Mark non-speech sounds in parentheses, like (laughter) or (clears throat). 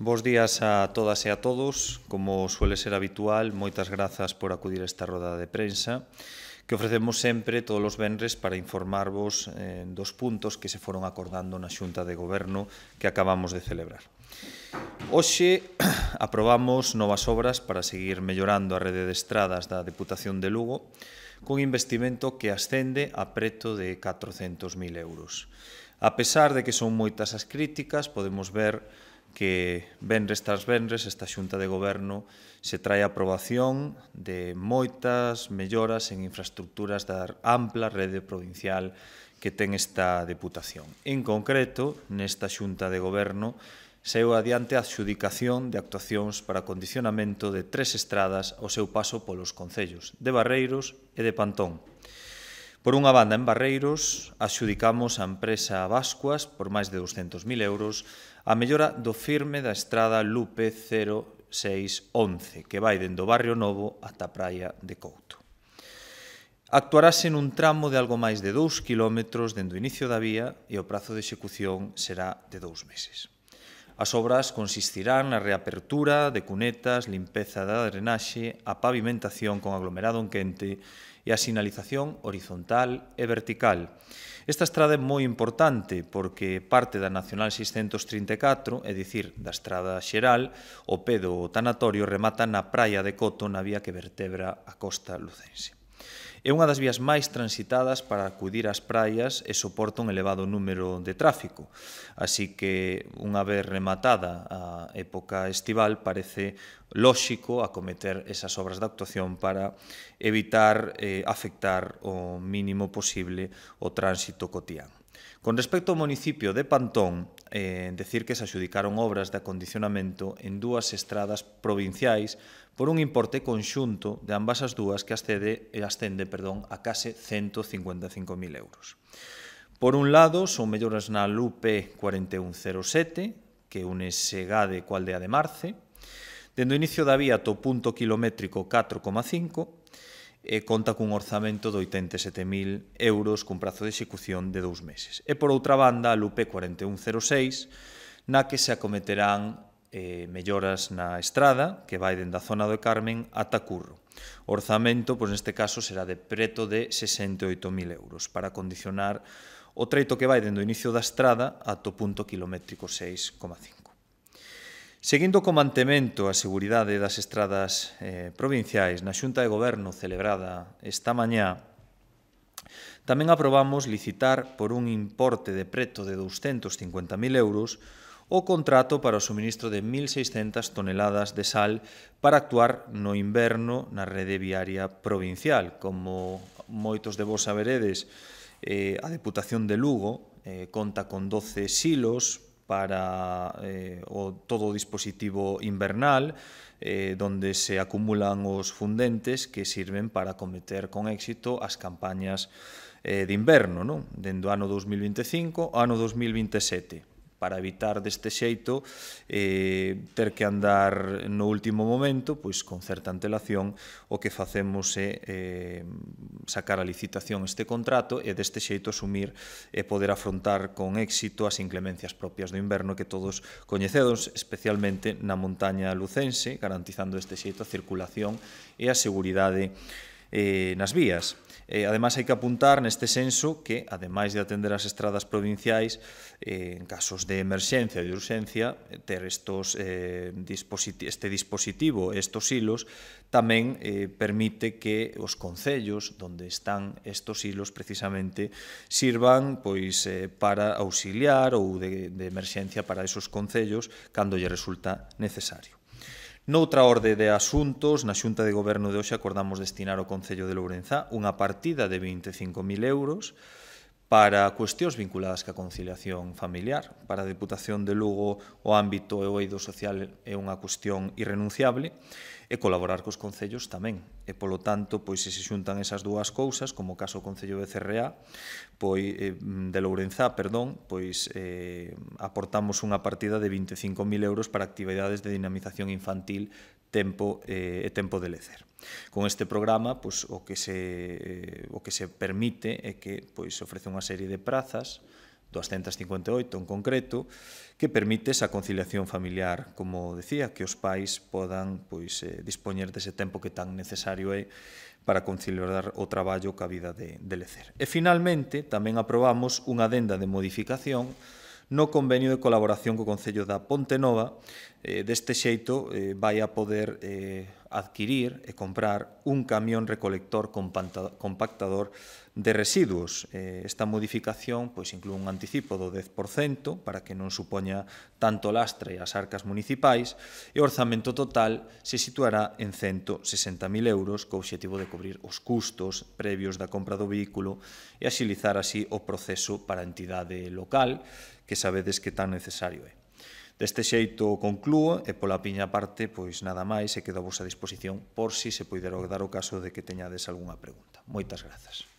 Bos días a todas e a todos. Como suele ser habitual, moitas grazas por acudir a esta roda de prensa que ofrecemos sempre todos os venres para informarvos eh, dos puntos que se foron acordando na Xunta de Goberno que acabamos de celebrar. Hoxe (clears throat) aprobamos novas obras para seguir mellorando a rede de estradas da Deputación de Lugo con investimento que ascende a preto de 400.000 euros. A pesar de que son moitas as críticas, podemos ver que vendres tras vendres esta xunta de goberno se trae a aprobación de moitas melloras en infraestructuras da ampla rede provincial que ten esta deputación. En concreto, nesta xunta de goberno seu adiante a adxudicación de actuacións para condicionamento de tres estradas ao seu paso polos concellos de Barreiros e de Pantón. Por unha banda, en Barreiros, adxudicamos a empresa Vascuas por máis de 200.000 euros a mellora do firme da estrada Lupe 0611, que vai dende o Barrio Novo ata a Praia de Couto. Actuarase nun tramo de algo máis de 2 km dende o inicio da vía e o prazo de execución será de 2 meses. As obras consistirán na reapertura de cunetas, limpeza da drenaxe, a pavimentación con aglomerado en quente e a sinalización horizontal e vertical. Esta estrada é moi importante porque parte da Nacional 634, é dicir, da estrada xeral, o pedo do tanatorio remata na praia de Coto na vía que vertebra a costa lucense. É unha das vías máis transitadas para acudir ás praias e soporta un elevado número de tráfico. Así que, unha vez rematada a época estival parece lóxico acometer esas obras de actuación para evitar eh, afectar o mínimo posible o tránsito cotián. Con respecto ao municipio de Pantón, eh, decir que se adxudicaron obras de acondicionamento en dúas estradas provinciais por un importe conxunto de ambas as dúas que ascende, eh, ascende perdón, a case 155.000 euros. Por un lado, son mellores na LUPE 4107, que une Segade coa aldea de Marce, dende o inicio da vía to punto kilométrico 4,5 e conta cun orzamento de 87.000 euros cun prazo de execución de dous meses. E por outra banda, a Lupe 4106, na que se acometerán eh, melloras na estrada que vai dende a zona do Carmen ata Curro. O orzamento, pois neste caso, será de preto de 68.000 euros para condicionar o treito que vai dende o inicio da estrada ato punto kilométrico 6,5. Seguindo co mantemento a seguridade das estradas eh, provinciais, na Xunta de Goberno celebrada esta mañá, tamén aprobamos licitar por un importe de preto de 250.000 euros o contrato para o suministro de 1.600 toneladas de sal para actuar no inverno na rede viaria provincial. Como moitos de vos saberedes, Eh, a Deputación de Lugo eh, conta con 12 silos para eh, o todo o dispositivo invernal eh, donde se acumulan os fundentes que sirven para cometer con éxito as campañas eh, de inverno, non? Dendo ano 2025 ao ano 2027 para evitar deste xeito eh, ter que andar no último momento, pois con certa antelación, o que facemos é eh, sacar a licitación este contrato e deste xeito asumir e poder afrontar con éxito as inclemencias propias do inverno que todos coñecedos, especialmente na montaña lucense, garantizando deste xeito a circulación e a seguridade eh, nas vías. Eh, ademais, hai que apuntar neste senso que, ademais de atender as estradas provinciais, eh, en casos de emerxencia e de urxencia, ter estos, eh, dispositivo, este dispositivo, estos hilos, tamén eh, permite que os concellos onde están estos hilos precisamente sirvan pois eh, para auxiliar ou de, de emerxencia para esos concellos cando lle resulta necesario. Noutra orde de asuntos, na Xunta de Goberno de hoxe acordamos destinar ao Concello de Lourenzá unha partida de 25.000 euros para cuestións vinculadas ca conciliación familiar. Para a Deputación de Lugo o ámbito e o eido social é unha cuestión irrenunciable e colaborar cos concellos tamén. E polo tanto, pois se se xuntan esas dúas cousas, como o caso do Concello de CRA, pois eh, de Lourenzá, perdón, pois eh, aportamos unha partida de 25.000 euros para actividades de dinamización infantil tempo eh, e tempo de lecer. Con este programa, pois, o que se eh, o que se permite é que pois ofrece unha serie de prazas 258 en concreto, que permite esa conciliación familiar, como decía, que os pais podan pois eh, dispoñer dese tempo que tan necesario é para conciliar o traballo ca vida de, de lecer. E finalmente tamén aprobamos unha adenda de modificación no convenio de colaboración co Concello da Ponte Nova. Eh, deste xeito eh, vai a poder eh, adquirir e comprar un camión recolector compactador de residuos. Eh, esta modificación pois, inclúe un anticipo do 10% para que non supoña tanto lastre ás arcas municipais e o orzamento total se situará en 160.000 euros co obxectivo de cobrir os custos previos da compra do vehículo e axilizar así o proceso para a entidade local que sabedes que tan necesario é. Deste xeito conclúo e pola piña parte, pois nada máis, e quedo a vosa disposición por si se poidero dar o caso de que teñades algunha pregunta. Moitas grazas.